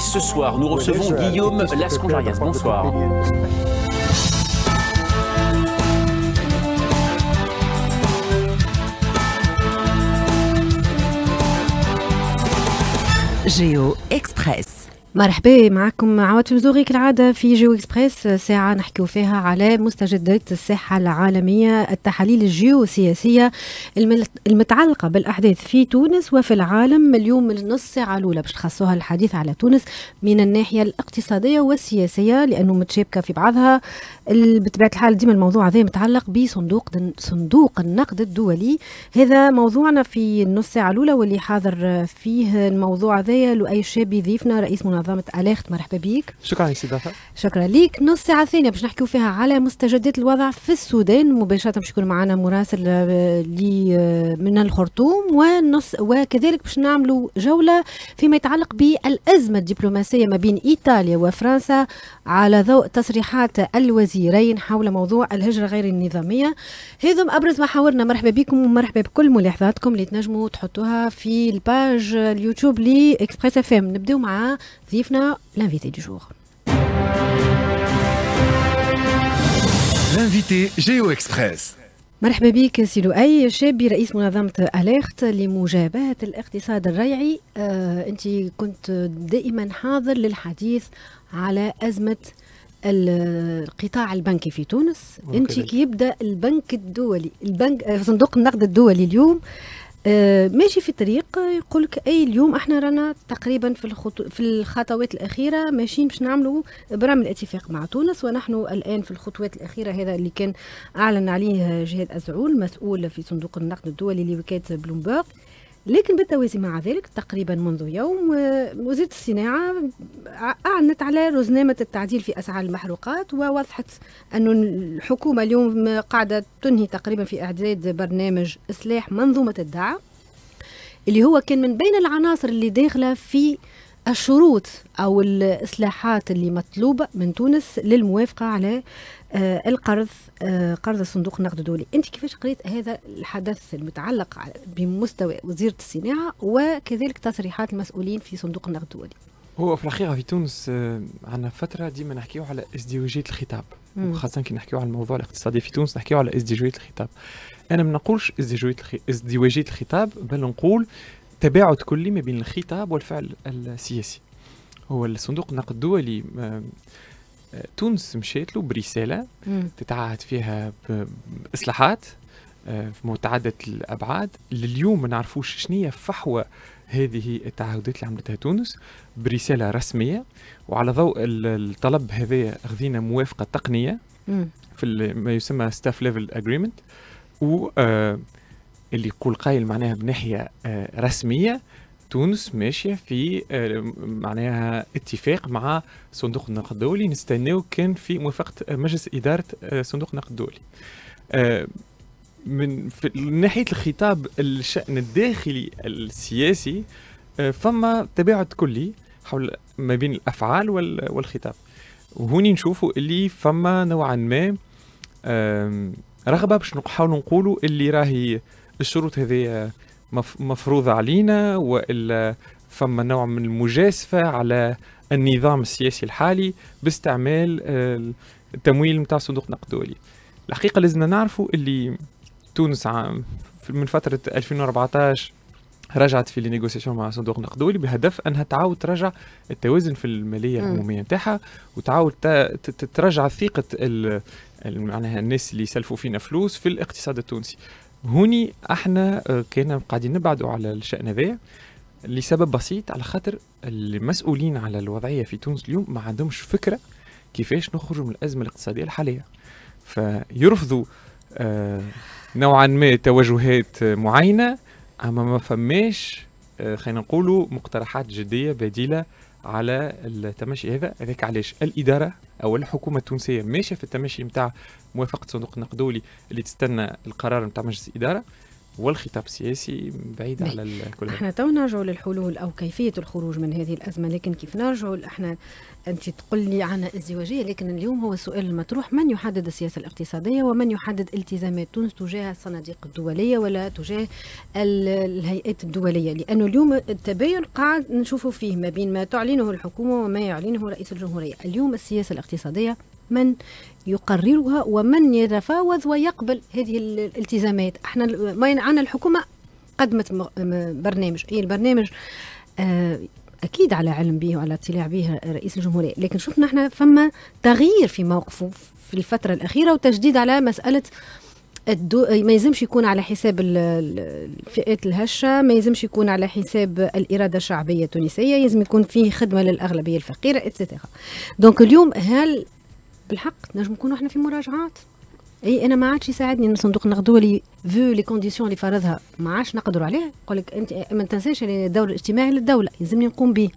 Ce soir, nous recevons Guillaume Lascongarias. Bonsoir. Géo Express. مرحبا معكم عواد فمزوغي كالعادة في جيو اكسبريس ساعة نحكيو فيها على مستجدات الساحة العالمية التحاليل الجيوسياسية المتعلقة بالأحداث في تونس وفي العالم اليوم من نص ساعة الأولى باش تخصوها الحديث على تونس من الناحية الاقتصادية والسياسية لأنه متشابكة في بعضها بطبيعة الحال ديما الموضوع هذا متعلق بصندوق صندوق النقد الدولي هذا موضوعنا في النص ساعة الأولى واللي حاضر فيه الموضوع هذايا لؤي شابي ضيفنا رئيس منظمة منظمه اليخت مرحبا بك شكرا استضافه شكرا ليك نص ساعة ثانية باش نحكيو فيها على مستجدات الوضع في السودان مباشرة باش يكون معنا مراسل آه، لي آه، من الخرطوم ونص وكذلك باش نعملوا جولة فيما يتعلق بالأزمة الدبلوماسية ما بين إيطاليا وفرنسا على ضوء تصريحات الوزيرين حول موضوع الهجرة غير النظامية هذم أبرز محاورنا مرحبا بكم ومرحبا بكل ملاحظاتكم اللي تنجموا تحطوها في الباج اليوتيوب لي اكسبريس اف ام نبداو مع ضيفنا لانفيتي دي جور L'invité Géo Express. مرحبا بك سي لؤي شابي رئيس منظمة أليخت لمجابهة الاقتصاد الريعي آه، أنت كنت دائما حاضر للحديث على أزمة القطاع البنكي في تونس انت كي يبدا البنك الدولي البنك آه، صندوق النقد الدولي اليوم آه، ماشي في طريق يقول لك اي اليوم احنا رانا تقريبا في الخطو في الخطوات الاخيره ماشيين باش نعملوا برام الاتفاق مع تونس ونحن الان في الخطوات الاخيره هذا اللي كان اعلن عليه جهاد ازعول مسؤول في صندوق النقد الدولي لوكاله بلومبرغ لكن بالتوازي مع ذلك تقريبا منذ يوم وزيرة الصناعة أعلنت على رزنامة التعديل في أسعار المحروقات ووضحت أن الحكومة اليوم قاعدة تنهي تقريبا في إعداد برنامج إصلاح منظومة الدعم اللي هو كان من بين العناصر اللي داخلة في الشروط أو الإصلاحات اللي مطلوبة من تونس للموافقة على آه، القرض آه، قرض صندوق النقد الدولي انت كيفاش قريت هذا الحدث المتعلق بمستوى وزيره الصناعه وكذلك تصريحات المسؤولين في صندوق النقد الدولي هو في الحقيقه في تونس آه، عندنا فتره ديما نحكيو على ازدواجيه الخطاب وخاصه كي نحكيو على الموضوع الاقتصادي في تونس نحكيو على ازدواجيه الخطاب انا ما نقولش ازدواجيه الخطاب بل نقول تباعد كلي ما بين الخطاب والفعل السياسي هو الصندوق النقد الدولي تونس مشيت له برساله تتعهد فيها باصلاحات آه، في متعدد الابعاد لليوم ما نعرفوش شنو فحوى هذه التعهدات اللي عملتها تونس برساله رسميه وعلى ضوء الطلب هذا خذينا موافقه تقنيه في ما يسمى ستاف ليفل اجريمنت و آه، اللي يقول قايل معناها بناحيه آه، رسميه تونس ماشيه في آه، معناها اتفاق مع صندوق النقد الدولي نستناو كان في موافقه آه، مجلس اداره آه، صندوق النقد الدولي من ناحيه الخطاب الشان الداخلي السياسي فما تباعد كلي حول ما بين الافعال والخطاب وهوني نشوفوا اللي فما نوعا ما رغبه باش نحاولوا نقولوا اللي راهي الشروط هذه مفروضة علينا وإلا فما نوع من المجازفة على النظام السياسي الحالي باستعمال آه، التمويل نتاع صندوق النقد الدولي الحقيقة لازمنا نعرفوا اللي تونس عام من فترة 2014 رجعت في النيغوسيسيون مع صندوق النقد الدولي بهدف انها تعاود ترجع التوازن في الماليه العموميه نتاعها وتعاود ترجع ثقه معناها الناس اللي يسلفوا فينا فلوس في الاقتصاد التونسي هوني احنا آه، كنا قاعدين نبعدوا على الشان هذايا لسبب بسيط على خاطر المسؤولين على الوضعيه في تونس اليوم ما عندهمش فكره كيفاش نخرجوا من الازمه الاقتصاديه الحاليه فيرفضوا آه، نوعا ما توجهات معينه اما ما فماش آه، خلينا نقولوا مقترحات جديه بديله على التماشي هذا هذاك علاش الاداره او الحكومه التونسيه ماشيه في التماشي نتاع موافقه صندوق النقد الدولي اللي تستنى القرار نتاع مجلس الاداره والخطاب السياسي بعيد نعم. على الكل احنا تو نرجعوا للحلول او كيفيه الخروج من هذه الازمه لكن كيف نرجعوا احنا انت تقول لي عن ازدواجيه لكن اليوم هو السؤال المطروح من يحدد السياسه الاقتصاديه ومن يحدد التزامات تونس تجاه الصناديق الدوليه ولا تجاه الهيئات الدوليه لانه اليوم التباين قاعد نشوفه فيه ما بين ما تعلنه الحكومه وما يعلنه رئيس الجمهوريه اليوم السياسه الاقتصاديه من يقررها ومن يتفاوض ويقبل هذه الالتزامات احنا ما عندنا الحكومه قدمت برنامج اي البرنامج آه، اكيد على علم به وعلى اطلاع به رئيس الجمهوريه لكن شفنا احنا فما تغيير في موقفه في الفتره الاخيره وتجديد على مساله الدو... ما يلزمش يكون على حساب الفئات الهشه ما يلزمش يكون على حساب الاراده الشعبيه التونسيه يلزم يكون فيه خدمه للاغلبيه الفقيره اتسيتيرا دونك اليوم هل بالحق نجم نكونوا احنا في مراجعات اي انا ما عادش يساعدني صندوق النقد الدولي فو لي كونديسيون اللي فرضها ما عادش نقدروا عليه يقول لك انت ما تنساش الدور الاجتماعي للدوله يلزمني نقوم به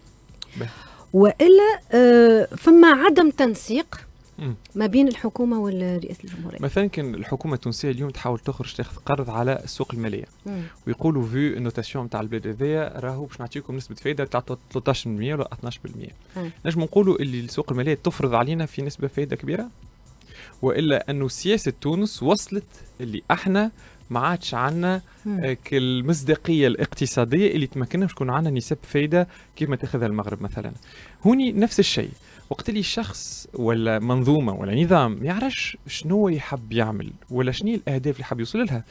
والا آه، فما عدم تنسيق ما بين الحكومه والرئاسه الجمهوريه مثلا كان الحكومه التونسيه اليوم تحاول تخرج تاخذ قرض على السوق الماليه ويقولوا في النوتاسيون نتاع البلاد هذايا راهو باش نعطيكم نسبه فائده تاع 13% ولا 12% نجم نقولوا اللي السوق الماليه تفرض علينا في نسبه فائده كبيره والا انه سياسه تونس وصلت اللي احنا ما عادش عندنا آه، المصداقيه الاقتصاديه اللي تمكننا باش يكون عندنا نسب فايده ما تاخذها المغرب مثلا هوني نفس الشيء وقت اللي شخص ولا منظومه ولا نظام ما يعرفش شنو هو يحب يعمل ولا شنو الاهداف اللي حاب يوصل لها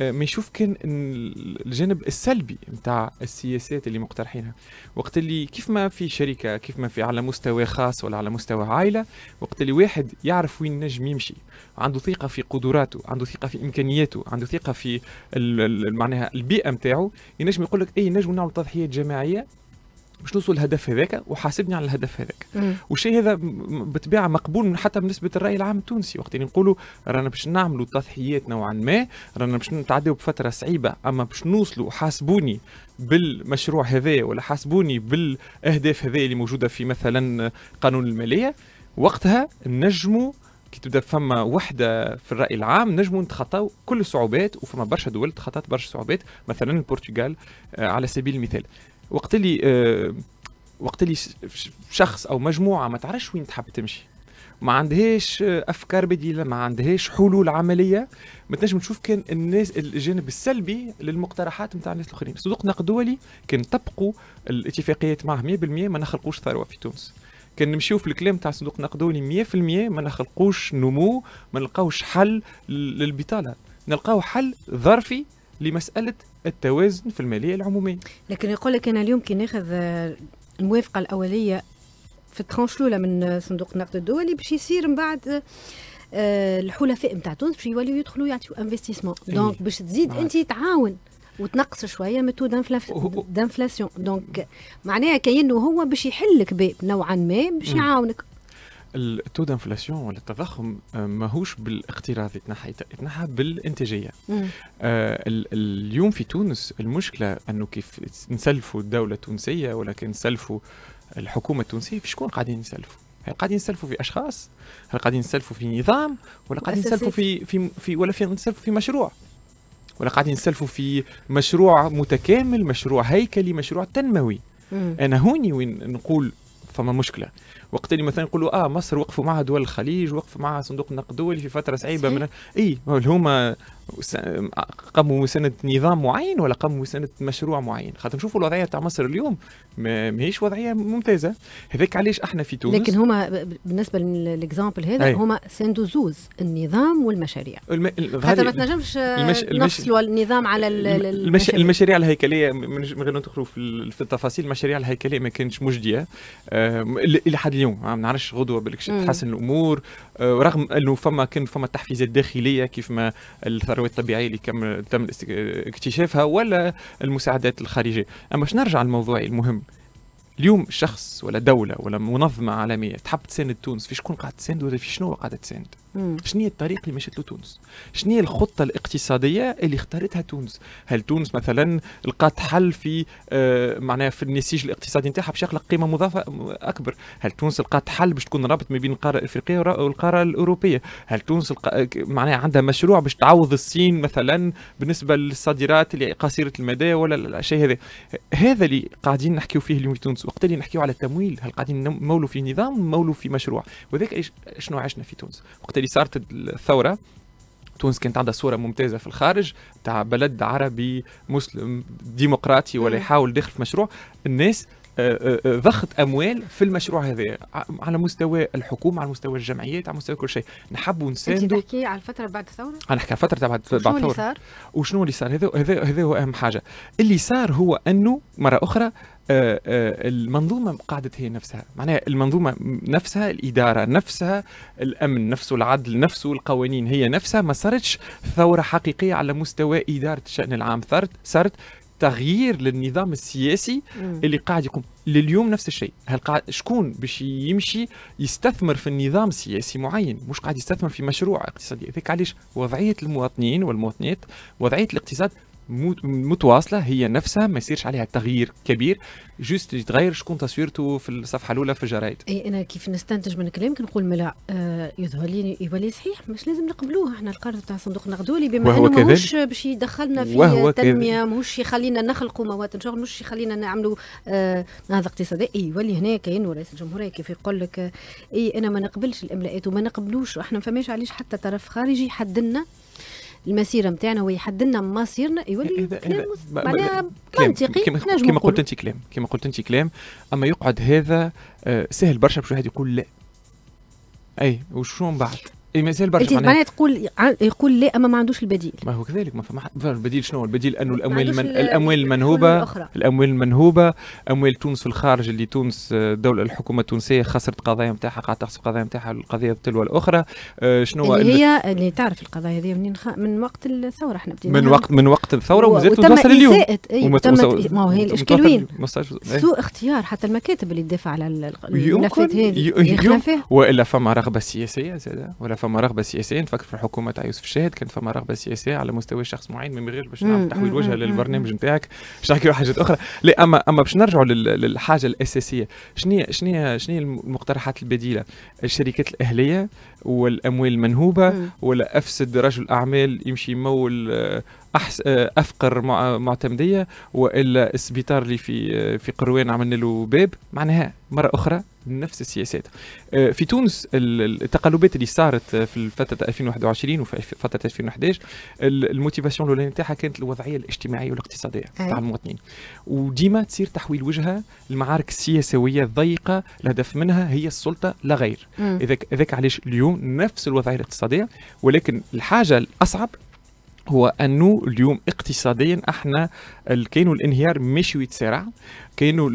آه، ما يشوف كان الجانب السلبي نتاع السياسات اللي مقترحينها وقت اللي كيف ما في شركه كيف ما في على مستوى خاص ولا على مستوى عائله وقت اللي واحد يعرف وين نجم يمشي عنده ثقه في قدراته عنده ثقه في امكانياته عنده ثقه في معناها البيئه نتاعو ينجم يقول لك اي نجم نعمل تضحيات جماعيه باش نوصل للهدف هذاك وحاسبني على الهدف هذاك والشيء هذا بطبيعه مقبول حتى بالنسبه للراي العام التونسي وقت اللي نقولوا رانا باش نعملوا تضحيات نوعا ما رانا باش نتعداو بفتره صعيبه اما باش نوصلوا حاسبوني بالمشروع هذا ولا حاسبوني بالاهداف هذه اللي موجوده في مثلا قانون الماليه وقتها نجموا كي تبدا فما وحده في الراي العام نجموا نتخطاو كل الصعوبات وفما برشا دول تخطات برشا صعوبات مثلا البرتغال آه، على سبيل المثال وقت اللي آه وقت اللي شخص او مجموعه ما تعرفش وين تحب تمشي ما عندهاش آه، افكار بديله ما عندهاش حلول عمليه ما تنجم تشوف كان الناس الجانب السلبي للمقترحات نتاع الناس الاخرين صندوق دولي كان طبقوا الاتفاقيات معه 100% ما نخلقوش ثروه في تونس كان نمشيو في الكلام تاع صندوق نقد دولي 100% ما نخلقوش نمو ما نلقاوش حل للبطاله نلقاو حل ظرفي لمساله التوازن في الماليه العموميه. لكن يقول لك انا اليوم كي ناخذ آه، الموافقه الاوليه في الترانش الاولى من صندوق النقد الدولي باش يصير من بعد آه، الحلفاء نتاع تونس باش يوليو يدخلوا يعطيو انفستيسمون دونك باش تزيد آه. انت تعاون وتنقص شويه من تو دانفلاسيون دونك معناها كانه هو باش يحلك باب نوعا ما باش يعاونك التو دانفلاسيون ولا التضخم آه، ماهوش بالاقتراض يتنحى يتنحى بالانتاجيه آه، اليوم في تونس المشكله انه كيف نسلفوا الدوله التونسيه ولا كي نسلفوا الحكومه التونسيه في شكون قاعدين نسلفوا؟ هل قاعدين نسلفوا في اشخاص هل قاعدين نسلفوا في نظام ولا قاعدين نسلفوا في في في ولا في نسلفوا في مشروع ولا قاعدين نسلفوا في مشروع متكامل مشروع هيكلي مشروع تنموي انا هوني وين نقول فما مشكله وقت اللي مثلا يقولوا اه مصر وقفوا معها دول الخليج وقفوا معها صندوق النقد الدولي في فتره صعيبه من اي هما قاموا مساندة نظام معين ولا قاموا مساندة مشروع معين خاطر نشوفوا الوضعية تاع مصر اليوم ماهيش وضعية ممتازة هذاك علاش احنا في تونس لكن هما بالنسبة للإكزامبل هذا هما ساندو زوز النظام والمشاريع الم... خاطر ما تنجمش المش... نفصلوا النظام على المش... المشاريع, الهيكلية من غير ندخلوا في التفاصيل المشاريع الهيكلية ما كانتش مجدية آه... إلى حد اليوم ما نعرفش غدوة بالك تحسن الأمور آه... رغم أنه فما كان فما تحفيزات داخلية كيف ما الثر... الثروه الطبيعيه اللي كم تم اكتشافها ولا المساعدات الخارجيه اما باش نرجع للموضوع المهم اليوم شخص ولا دوله ولا منظمه عالميه تحب تساند تونس في شكون قاعد تساند ولا في شنو قاعد تساند شنو هي الطريق اللي مشت له تونس شنو هي الخطه الاقتصاديه اللي اختارتها تونس هل تونس مثلا لقات حل في آه معناها في النسيج الاقتصادي نتاعها باش يخلق قيمه مضافه اكبر هل تونس لقات حل باش تكون رابط ما بين القاره الافريقيه والقاره الاوروبيه هل تونس لق... معناها عندها مشروع باش تعوض الصين مثلا بالنسبه للصادرات اللي قصيره المدى ولا الشيء هذا هذا اللي قاعدين نحكيو فيه اليوم في تونس وقت اللي نحكيو على التمويل هل قاعدين نمولوا في نظام مولوا في مشروع وذاك شنو عشنا في تونس وقت اللي صارت الثوره تونس كانت عندها صوره ممتازه في الخارج تاع بلد عربي مسلم ديمقراطي ولا يحاول داخل في مشروع الناس آه، آه، آه، ضخت اموال في المشروع هذا على مستوى الحكومه على مستوى الجمعيات على مستوى كل شيء نحب نحبوا انت تحكي على الفتره بعد الثوره انا نحكي على الفتره بعد بعد الثوره وشنو اللي صار هذا هذا هو اهم حاجه اللي صار هو انه مره اخرى آه، آه، المنظومه قعدت هي نفسها معناها المنظومه نفسها الاداره نفسها الامن نفسه العدل نفسه القوانين هي نفسها ما صارتش ثوره حقيقيه على مستوى اداره الشان العام صارت صارت تغيير للنظام السياسي مم. اللي قاعد يقوم لليوم نفس الشيء هل قاعد شكون باش يمشي يستثمر في النظام سياسي معين مش قاعد يستثمر في مشروع اقتصادي هذاك علاش وضعيه المواطنين والمواطنات وضعيه الاقتصاد متواصله هي نفسها ما يصيرش عليها تغيير كبير جوست يتغير شكون تصويرته في الصفحه الاولى في الجرايد اي انا كيف نستنتج من كلامك نقول ملا آه يظهر لي يولي صحيح مش لازم نقبلوه احنا القرض تاع صندوق النقدولي بما انه ماهوش باش يدخلنا في تنميه ماهوش يخلينا نخلقوا مواطن شغل مش يخلينا نعملوا آه نهضه اقتصاديه اي يولي هنا كاين رئيس الجمهوريه كيف يقول لك آه اي انا ما نقبلش الاملاءات وما نقبلوش احنا ما فماش علاش حتى طرف خارجي لنا المسيره نتاعنا ويحدد لنا مصيرنا يولي كلام معناها منطقي كما قلت انت كلام كما قلت انت كلام اما يقعد هذا آه، سهل برشا باش واحد يقول لا اي وشو من بعد اي مازال برشا معناها معناها تقول يقول لا اما ما عندوش البديل ما هو كذلك ما فما البديل شنو البديل انه الاموال من الاموال المنهوبه الاموال المنهوبه اموال تونس في الخارج اللي تونس الدوله آه، الحكومه التونسيه خسرت قضايا نتاعها قاعده تخسر قضايا نتاعها القضيه بتلو الاخرى آه، شنو اللي هي اللي, تعرف القضايا هذه من خ... من وقت الثوره احنا بدينا من وقت من وقت الثوره وزادت توصل اليوم إيه، ما هو هي الاشكال وين إيه. سوء اختيار حتى المكاتب اللي تدافع على الملفات هذه والا فما رغبه سياسيه زاده ولا فما رغبه سياسيه نفكر في الحكومه تاع يوسف الشاهد كانت فما رغبه سياسيه على مستوى شخص معين من غير باش نعمل تحويل وجهه للبرنامج نتاعك باش نحكي حاجات اخرى لا اما اما باش نرجعوا للحاجه الاساسيه شنو شنو شنو المقترحات البديله الشركات الاهليه والاموال المنهوبه ولا افسد رجل اعمال يمشي يمول آه، أحس آه، افقر معتمديه والا السبيطار اللي في آه، في قروان عملنا له باب معناها مره اخرى نفس السياسات آه، في تونس التقلبات اللي صارت في فتره 2021 وفي فتره 2011 الموتيفاسيون الاولانيه نتاعها كانت الوضعيه الاجتماعيه والاقتصاديه تاع المواطنين وديما تصير تحويل وجهها المعارك السياسويه الضيقه الهدف منها هي السلطه لا غير هذاك علاش اليوم نفس الوضعيه الاقتصاديه ولكن الحاجه الاصعب هو انه اليوم اقتصاديا احنا كاينو الانهيار ماشي يتسارع كاينو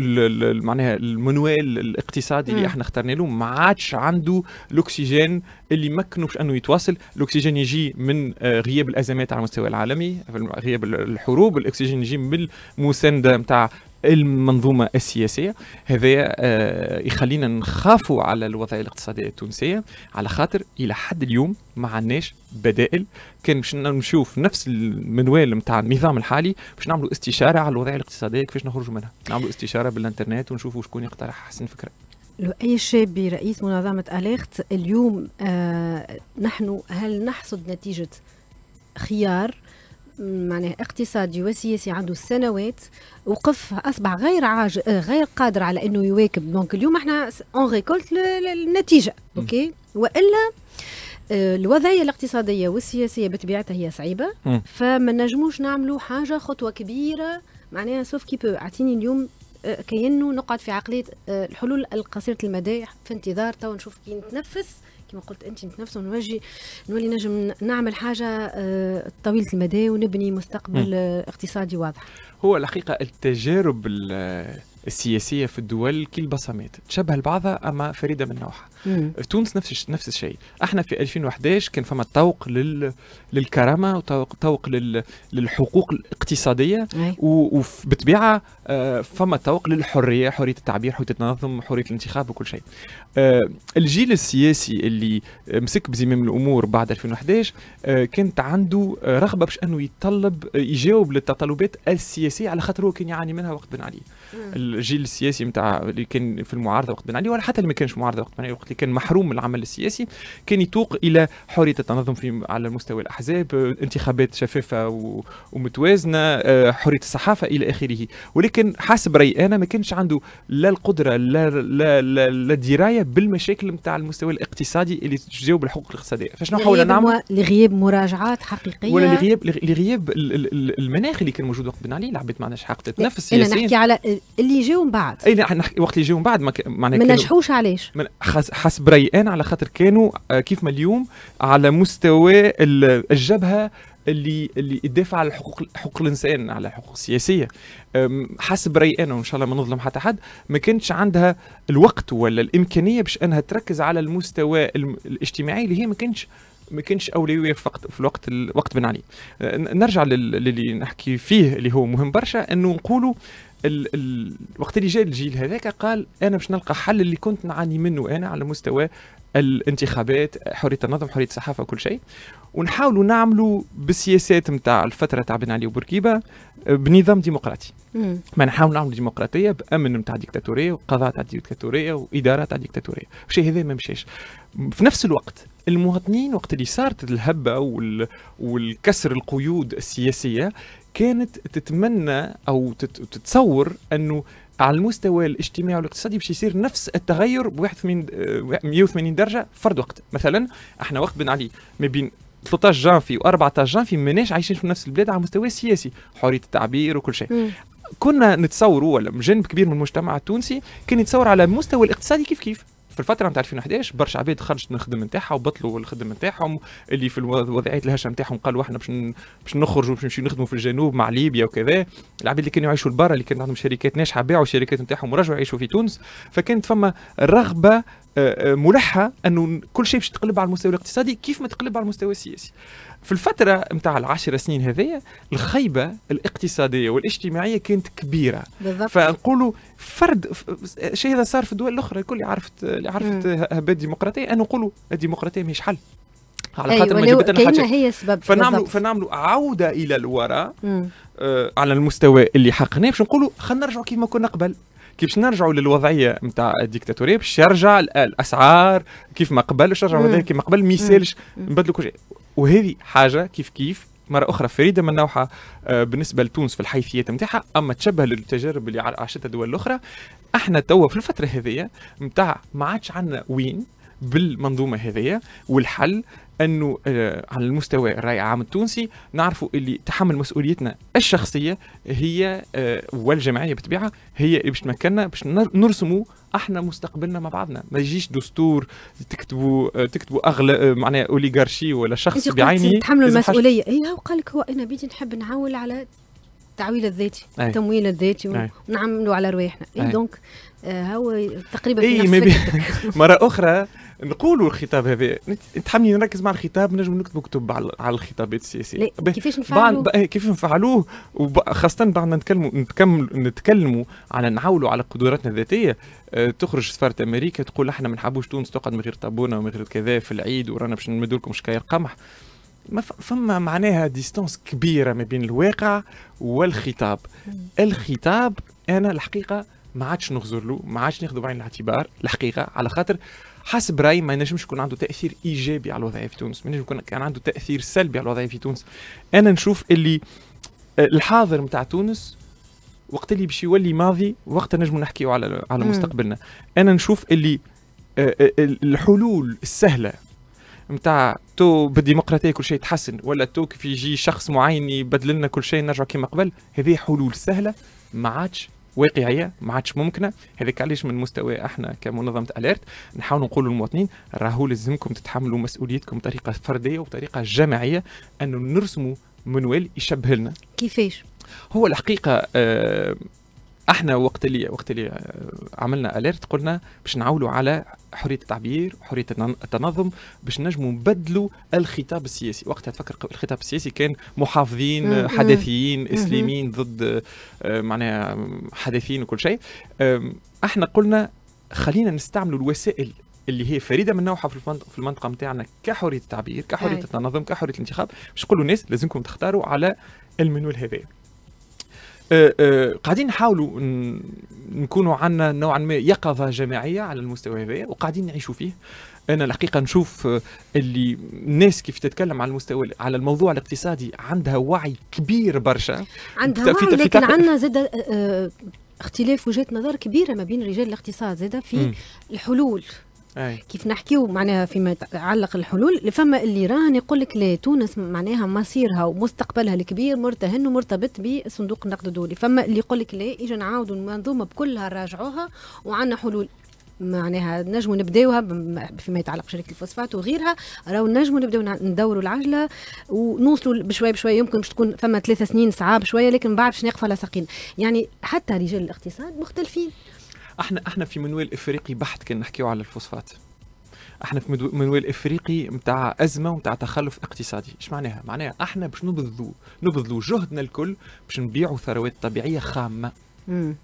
معناها المنوال الاقتصادي اللي احنا اخترنا له ما عادش عنده الاكسجين اللي يمكنه باش انه يتواصل الاكسجين يجي من آه، غياب الازمات على المستوى العالمي غياب الحروب الاكسجين يجي من المسانده نتاع المنظومه السياسيه هذا آه، يخلينا نخافوا على الوضعيه الاقتصاديه التونسيه على خاطر الى حد اليوم ما عندناش بدائل كان باش نشوف نفس المنوال نتاع النظام الحالي باش نعملوا استشاره على الوضعيه الاقتصاديه كيفاش نخرجوا منها نعملوا استشاره بالانترنت ونشوفوا شكون يقترح احسن فكره اي الشابي رئيس منظمة أليخت اليوم آه نحن هل نحصد نتيجة خيار معناه اقتصادي وسياسي عنده سنوات وقف اصبح غير عاج آه، غير قادر على انه يواكب دونك اليوم احنا اون ريكولت النتيجه اوكي والا آه، الوضعية الاقتصادية والسياسية بطبيعتها هي صعيبة فما نجموش نعملوا حاجة خطوة كبيرة معناها سوف كي بو اعطيني اليوم آه، كأنه نقعد في عقلية الحلول القصيرة المدى في انتظار تو نشوف كي نتنفس كما قلت انت نتنفسوا نوجي نولي نجم نعمل حاجه آه، طويله المدى ونبني مستقبل آه، اقتصادي واضح هو الحقيقه التجارب السياسيه في الدول كالبصمات تشبه لبعضها اما فريده من نوعها في تونس نفس نفس الشيء احنا في 2011 كان فما توق لل... للكرامه وتطوق لل... للحقوق الاقتصاديه و... وبالطبيعه آه، فما توق للحريه حريه التعبير حريه التنظم حريه الانتخاب وكل شيء آه، الجيل السياسي اللي مسك بزمام الامور بعد 2011 آه، كانت عنده رغبه باش انه يتطلب يجاوب للتطلبات السياسيه على خاطر هو كان يعاني منها وقت بن علي الجيل السياسي نتاع اللي كان في المعارضه وقت بن علي ولا حتى اللي ما كانش معارضه وقت بن علي وقت اللي كان محروم من العمل السياسي كان يتوق الى حريه التنظم في على مستوى الاحزاب آه، انتخابات شفافه ومتوازنه آه، حريه الصحافه الى اخره ولكن حسب رايي انا ما كانش عنده لا القدره لا لا لا, لا درايه بالمشاكل نتاع المستوى الاقتصادي اللي تجاوب الحقوق الاقتصاديه فشنو نحاول نعمل لغياب مراجعات حقيقيه ولا لغياب لغياب المناخ اللي كان موجود وقت بن علي العباد ما عندهاش حق تتنفس انا نحكي على آه، اللي جاو من بعد اي نحكي وقت اللي جاو من بعد معناها ما نجحوش علاش حسب رايي انا على خاطر كانوا آه، كيف ما اليوم على مستوى الجبهه اللي اللي تدافع على حقوق حقوق الانسان على حقوق سياسيه حسب رايي انا وان شاء الله ما نظلم حتى حد ما كانتش عندها الوقت ولا الامكانيه باش انها تركز على المستوى الاجتماعي اللي هي ما كانتش ما كانش اولويه وقت في الوقت الوقت بن علي أه، نرجع للي نحكي فيه اللي هو مهم برشا انه نقولوا ال... ال... وقت اللي جاء الجيل هذاك قال انا باش نلقى حل اللي كنت نعاني منه انا على مستوى الانتخابات حريه النظم حريه الصحافه كل شيء ونحاولوا نعملوا بالسياسات نتاع الفتره تاع بن علي وبوركيبه آه، بنظام ديمقراطي ما نحاول نعمل ديمقراطيه بامن نتاع ديكتاتوريه وقضاء تاع ديكتاتوريه واداره تاع ديكتاتوريه الشيء هذا ما مشاش في نفس الوقت المواطنين وقت اللي صارت الهبه وال... والكسر القيود السياسيه كانت تتمنى او تتصور انه على المستوى الاجتماعي والاقتصادي باش يصير نفس التغير ب 180 آه، درجه فرد وقت مثلا احنا وقت بن علي ما بين 13 جانفي و14 جانفي ماناش عايشين في نفس البلاد على المستوى السياسي حريه التعبير وكل شيء كنا نتصوروا ولا جانب كبير من المجتمع التونسي كان يتصور على المستوى الاقتصادي كيف كيف في الفتره نتاع 2011 برشا عباد خرجت من الخدمه نتاعها وبطلوا الخدمه نتاعهم اللي في الوضعيات الهشه نتاعهم قالوا احنا باش باش نخرجوا باش نمشيو نخدموا في الجنوب مع ليبيا وكذا العباد اللي كانوا يعيشوا لبرا اللي كانت عندهم شركات ناجحه باعوا الشركات نتاعهم ورجعوا يعيشوا في تونس فكانت فما رغبه آه، آه، ملحه انه كل شيء باش تقلب على المستوى الاقتصادي كيف ما تقلب على المستوى السياسي في الفترة نتاع العشر سنين هذيا الخيبة الاقتصادية والاجتماعية كانت كبيرة بالضبط فنقولوا فرد شيء هذا صار في الدول الأخرى الكل عرفت اللي عرفت هبات ديمقراطية أنا نقولوا الديمقراطية ماهيش حل على أيوة، خاطر ما جابت لنا هي سبب فنعملوا فنعملوا عودة إلى الوراء آه على المستوى اللي حققناه باش نقولوا خلينا نرجعوا كيف ما كنا قبل كيفاش باش نرجعوا للوضعيه نتاع الديكتاتوريه باش يرجع الاسعار كيف ما قبل باش يرجعوا ما قبل ما يسالش نبدلوا كل شيء وهذه حاجه كيف كيف مره اخرى فريده من نوعها آه، بالنسبه لتونس في الحيثيات نتاعها اما تشبه للتجارب اللي عاشتها الدول الاخرى احنا توا في الفتره هذية نتاع ما عادش عندنا وين بالمنظومه هذية والحل انه آه، على المستوى الراي العام التونسي نعرفوا اللي تحمل مسؤوليتنا الشخصيه هي آه، والجمعيه بالطبيعه هي اللي باش تمكننا باش نرسموا احنا مستقبلنا مع بعضنا ما يجيش دستور تكتبوا آه، تكتبوا اغلى معناها اوليغارشي ولا شخص بعينه تحملوا المسؤوليه اي أيوة، هو قال لك هو انا بيدي نحب نعول على التعويل الذاتي التمويل الذاتي ونعملوا على رواحنا اي دونك هو تقريبا في نفس مرة أخرى نقولوا الخطاب هذا تحملني نركز مع الخطاب نجم نكتبوا كتب على الخطابات السياسيه كيفاش نفعلوه بعد إيه، كيف نفعلوه وخاصه بعد نتكلموا نتكمل نتكلموا على نعاولوا على قدراتنا الذاتيه آه، تخرج سفاره امريكا تقول احنا ما نحبوش تونس تقعد من غير طابونه ومن غير كذا في العيد ورانا باش نمدوا لكم شكاير قمح ما فما معناها ديستانس كبيره ما بين الواقع والخطاب الخطاب انا الحقيقه ما عادش نغزر له ما عادش ناخذ بعين الاعتبار الحقيقه على خاطر حسب رايي ما ينجمش يكون عنده تاثير ايجابي على الوضعيه في تونس ما ينجمش يكون كان عنده تاثير سلبي على الوضعيه في تونس انا نشوف اللي آه، الحاضر نتاع تونس وقت اللي باش يولي ماضي وقت نجم نحكيو على على مستقبلنا انا نشوف اللي آه، آه، الحلول السهله نتاع تو بالديمقراطيه كل شيء يتحسن ولا تو كيف يجي شخص معين يبدل لنا كل شيء نرجع كما قبل هذه حلول سهله ما عادش واقعيه ما عادش ممكنه هذاك علاش من مستوى احنا كمنظمه اليرت نحاول نقولوا للمواطنين راهو لازمكم تتحملوا مسؤوليتكم بطريقه فرديه وبطريقه جماعيه انه نرسموا منوال يشبه لنا كيفاش هو الحقيقه آه احنا وقت اللي وقت اللي آه، عملنا اليرت قلنا باش نعولوا على حريه التعبير وحريه التنظم باش نجموا نبدلوا الخطاب السياسي وقتها تفكر الخطاب السياسي كان محافظين حداثيين اسلاميين ضد آه، معناها حداثيين وكل شيء احنا قلنا خلينا نستعملوا الوسائل اللي هي فريده من نوعها في المنطقه نتاعنا كحريه التعبير كحريه التنظم كحريه الانتخاب باش نقولوا الناس لازمكم تختاروا على المنول هذايا آه، آه، قاعدين نحاولوا نكونوا عندنا نوعا ما يقظه جماعيه على المستوى هذا وقاعدين نعيشوا فيه انا الحقيقه نشوف آه، اللي الناس كيف تتكلم على المستوى على الموضوع الاقتصادي عندها وعي كبير برشا عندها وعي لكن تق... عندنا زاد اختلاف وجهات نظر كبيره ما بين رجال الاقتصاد زاد في م. الحلول أي. كيف نحكيو معناها فيما يتعلق الحلول فما اللي راني يقول لك لا تونس معناها مصيرها ومستقبلها الكبير مرتهن ومرتبط بصندوق النقد الدولي فما اللي يقول لك لا اجا نعاودوا المنظومه بكلها نراجعوها وعندنا حلول معناها نجموا نبداوها فيما يتعلق بشركه الفوسفات وغيرها راهو نجموا نبداو ندوروا العجله ونوصلوا بشويه بشويه يمكن باش تكون فما ثلاثة سنين صعاب شويه لكن بعد باش نقف على ساقين يعني حتى رجال الاقتصاد مختلفين احنا احنا في منوال افريقي بحت كان نحكيو على الفوسفات احنا في منوال افريقي نتاع ازمه ونتاع تخلف اقتصادي ايش معناها معناها احنا باش نبذلو نبذلو جهدنا الكل باش نبيعوا ثروات طبيعيه خامه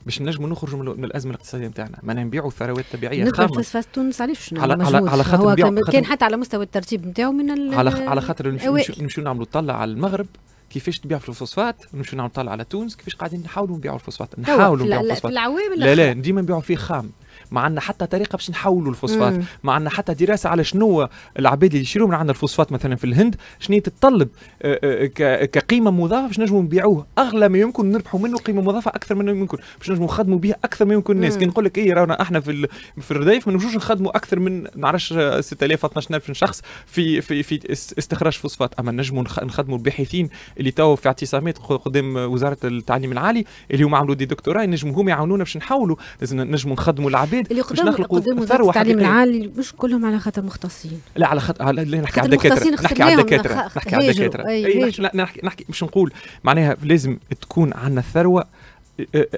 باش نجموا نخرجوا من الازمه الاقتصاديه نتاعنا معناها نبيعوا ثروات طبيعيه خامه الفوسفات تونس علاش شنو على على, على خاطر كان حتى على مستوى الترتيب نتاعو من على على خاطر نمشيو نمشيو نعملوا طلع على المغرب كيفاش تبيع في الفوسفات نمشيو نعمل طالع على تونس كيفاش قاعدين نحاولوا نبيعوا الفوسفات نحاولوا نبيعوا الفوسفات لا لا ديما نبيعوا فيه خام ما عندنا حتى طريقه باش نحولوا الفوسفات ما عندنا حتى دراسه على شنو العباد اللي يشيروا من عندنا الفوسفات مثلا في الهند شنو تتطلب آه، آه، آه، كقيمه مضافه باش نجموا نبيعوه اغلى ما يمكن نربحوا منه قيمه مضافه اكثر من يمكن باش نجموا نخدموا به اكثر ما يمكن الناس كي نقول لك ايه رانا احنا في في الرديف ما نمشوش نخدموا اكثر من نعرفش 6000 12000 شخص في في في استخراج فوسفات اما نجموا نخدموا الباحثين اللي تو في اعتصامات قدام وزاره التعليم العالي اللي هم عملوا دي دكتوراه ينجموا هم يعاونونا باش نحاولوا لازم نجموا نخدموا عباد اللي باش نخلقوا ثروه التعليم العالي مش كلهم على خاطر مختصين لا على خاطر على... نحكي على الدكاتره نحكي على الدكاتره نحكي على الدكاتره إيه، نحكي نحكي نحكي مش نقول معناها لازم تكون عندنا ثروه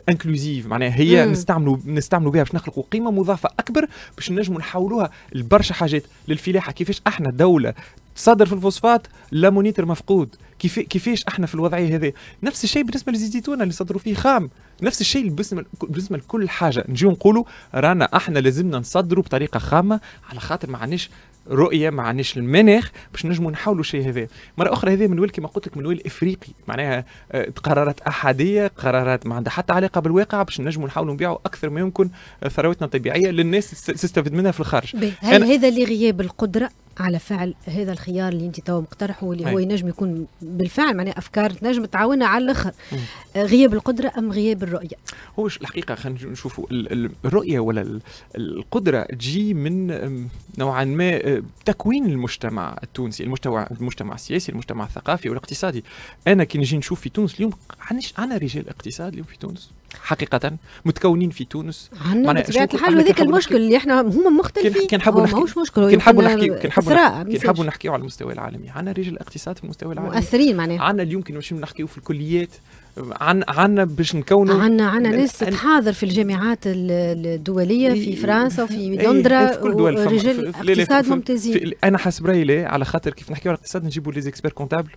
انكلوزيف آه، آه، معناها هي نستعملوا نستعملوا بها باش نخلقوا قيمه مضافه اكبر باش نجموا نحولوها لبرشا حاجات للفلاحه كيفاش احنا دوله تصدر في الفوسفات لا مونيتر مفقود كيف كيفاش احنا في الوضعيه هذه نفس الشيء بالنسبه للزيتونه اللي صدروا فيه خام نفس الشيء بالنسبه لكل حاجه نجيو نقولوا رانا احنا لازمنا نصدروا بطريقه خامه على خاطر ما عندناش رؤيه ما عندناش المناخ باش نجموا نحاولوا شيء هذا مره اخرى هذا منوال كما قلت لك منوال افريقي معناها آه، قرارات احاديه قرارات ما عندها حتى علاقه بالواقع باش نجموا نحاولوا نبيعوا اكثر ما يمكن آه، ثروتنا الطبيعيه للناس تستفيد منها في الخارج هل هذا اللي غياب القدره على فعل هذا الخيار اللي انت تو مقترحه واللي هو ينجم يكون بالفعل معناها افكار تنجم تعاوننا على الاخر غياب القدره ام غياب الرؤيه هو الحقيقه خلينا نشوفوا الرؤيه ولا القدره تجي من نوعا ما اه، تكوين المجتمع التونسي المجتمع المجتمع السياسي المجتمع الثقافي والاقتصادي انا كي نجي نشوف في تونس اليوم عندنا رجال اقتصاد اليوم في تونس حقيقة متكونين في تونس عندنا بطبيعة الحال هذاك المشكل اللي احنا هما مختلفين كي نحبوا نحكي ماهوش مشكل كي نحبوا نحكي كان حابوا نحكيو على المستوى العالمي عندنا رجال الاقتصاد في المستوى العالمي مؤثرين معناها عندنا اليوم كي نمشيو نحكيو في الكليات عن عنا باش نكونوا عنا عنا ناس تحاضر في الجامعات الدوليه في فرنسا وفي لندرا ورجال رجال اقتصاد ممتازين انا حسب رايي على خاطر كيف نحكيو على الاقتصاد نجيبوا لي زيكسبير كونتابل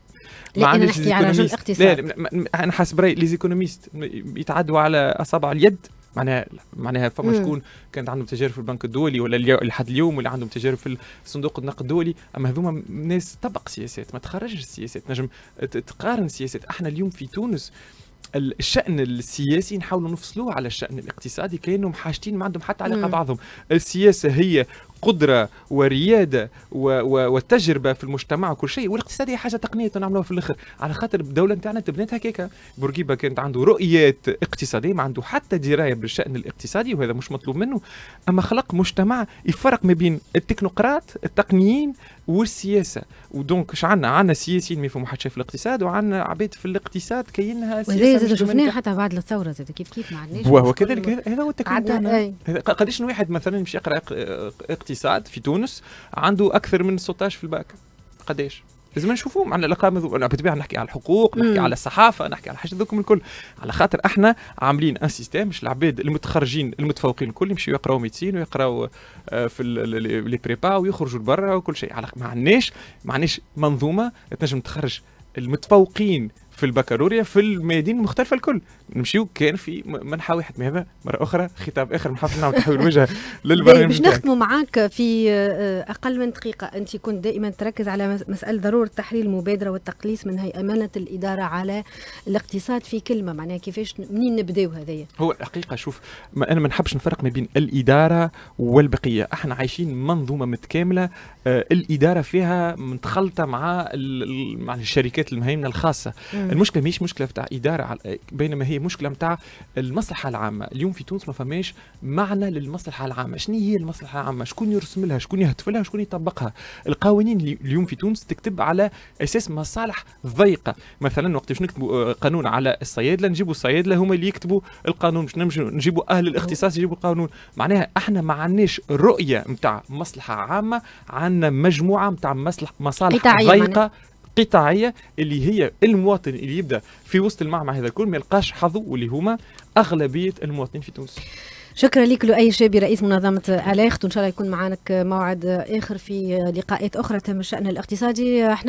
ما نحكي على رجل اقتصاد لا انا حسب رايي ليزيكونوميست يتعدوا على اصابع اليد معناها معناها فما شكون كانت عندهم تجارب في البنك الدولي ولا لحد اليوم ولا عندهم تجارب في صندوق النقد الدولي اما هذوما ناس طبق سياسات ما تخرجش السياسات نجم تقارن سياسات احنا اليوم في تونس الشأن السياسي نحاولوا نفصلوه على الشأن الاقتصادي كأنهم حاجتين ما عندهم حتى علاقة بعضهم السياسة هي قدره ورياده و و والتجربه في المجتمع وكل شيء والاقتصاد هي حاجه تقنيه نعملوها في الاخر على خاطر الدوله نتاعنا تبنتها هكاك بورقيبه كانت عنده رؤيات اقتصاديه ما عنده حتى درايه بالشان الاقتصادي وهذا مش مطلوب منه اما خلق مجتمع يفرق ما بين التكنوقراط التقنيين والسياسه ودونك اش عندنا عندنا سياسيين ما يفهموا حتى في الاقتصاد وعندنا عباد في الاقتصاد كاينها سياسه شفناه حتى بعد الثوره زاد كيف كيف ما عندناش وهو كذلك هذا هو التكنيك قداش واحد مثلا مش يقرا اقتصاد الاقتصاد في تونس عنده اكثر من 16 في الباك قداش لازم نشوفوه معنا الارقام انا بالطبيعه نحكي على الحقوق نحكي على الصحافه نحكي على الحاجات ذوكم الكل على خاطر احنا عاملين ان سيستيم باش العباد المتخرجين المتفوقين الكل يمشيو يقراو ميديسين ويقراو آه، في لي بريبا ويخرجوا لبرا وكل شيء على ما عندناش ما عندناش منظومه تنجم تخرج المتفوقين في البكالوريا في الميادين المختلفه الكل نمشيو كان في منحوي حتى مره اخرى خطاب اخر محافظ نعم تحوي الوجه للبرنامج طيب، باش نختموا معاك في آه، اقل من دقيقه انت كنت دائما تركز على مساله ضروره تحرير المبادره والتقليص من هي امانه الاداره على الاقتصاد في كلمه معناها كيفاش منين نبداو هذايا هو الحقيقه شوف ما انا ما نحبش نفرق ما بين الاداره والبقيه احنا عايشين منظومه متكامله آه، الاداره فيها متخلطه مع مع الشركات المهيمنه الخاصه المشكله ماهيش مشكله تاع اداره بينما هي مشكله نتاع المصلحه العامه اليوم في تونس ما فماش معنى للمصلحه العامه شنو هي المصلحه العامه شكون يرسم لها شكون يهدف لها شكون يطبقها القوانين اليوم في تونس تكتب على اساس مصالح ضيقه مثلا وقت باش نكتبوا آه، قانون على الصيادله نجيبوا الصيادله هما اللي يكتبوا القانون باش نجيبوا اهل الاختصاص يجيبوا القانون معناها احنا ما عندناش رؤيه نتاع مصلحه عامه عندنا مجموعه نتاع مصالح ضيقه قطاعيه اللي هي المواطن اللي يبدا في وسط المعمع هذا الكل ما يلقاش حظه واللي هما اغلبيه المواطنين في تونس شكرا لك لؤي شابي رئيس منظمة اليخت وإن شاء الله يكون معانا موعد آخر في لقاءات أخرى تم الشأن الاقتصادي احنا